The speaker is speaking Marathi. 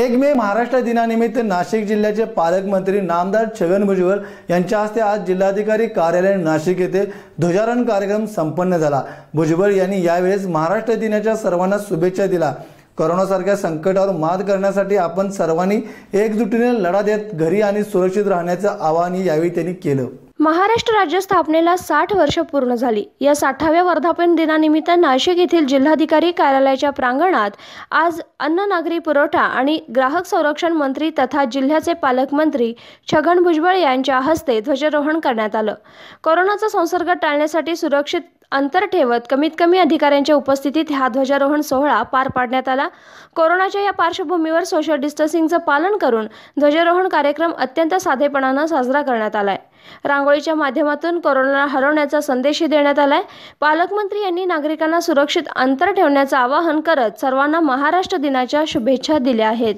एक मे महाराष्ट्र दिनानिमित्त नाशिक जिल्ह्याचे पालकमंत्री नामदार छगन भुजबळ यांच्या हस्ते आज जिल्हाधिकारी कार्यालय नाशिक येथे ध्वजारोहण कार्यक्रम संपन्न झाला भुजबळ यांनी यावेळेस महाराष्ट्र दिनाच्या सर्वांना शुभेच्छा दिला करोनासारख्या संकटावर मात करण्यासाठी आपण सर्वांनी एकजुटीने लढा देत घरी आणि सुरक्षित राहण्याचं आवाहन यावेळी त्यांनी केलं महाराष्ट्र राज्य स्थापनेला साठ वर्ष पूर्ण झाली या साठाव्या वर्धापन दिनानिमित्त नाशिक येथील जिल्हाधिकारी कार्यालयाच्या प्रांगणात आज अन्न नागरी पुरवठा आणि ग्राहक संरक्षण मंत्री तथा जिल्ह्याचे पालकमंत्री छगन भुजबळ यांच्या हस्ते ध्वजारोहण करण्यात आलं कोरोनाचा संसर्ग टाळण्यासाठी सुरक्षित अंतर ठेवत कमीत कमी अधिकाऱ्यांच्या उपस्थितीत हा ध्वजारोहण सोहळा पार पाडण्यात आला कोरोनाच्या या पार्श्वभूमीवर सोशल डिस्टन्सिंगचं पालन करून ध्वजारोहण कार्यक्रम अत्यंत साधेपणानं साजरा करण्यात आला आहे रांगोळीच्या माध्यमातून कोरोना हरवण्याचा संदेशही देण्यात आलाय पालकमंत्री यांनी नागरिकांना सुरक्षित अंतर ठेवण्याचं आवाहन करत सर्वांना महाराष्ट्र दिनाच्या शुभेच्छा दिल्या आहेत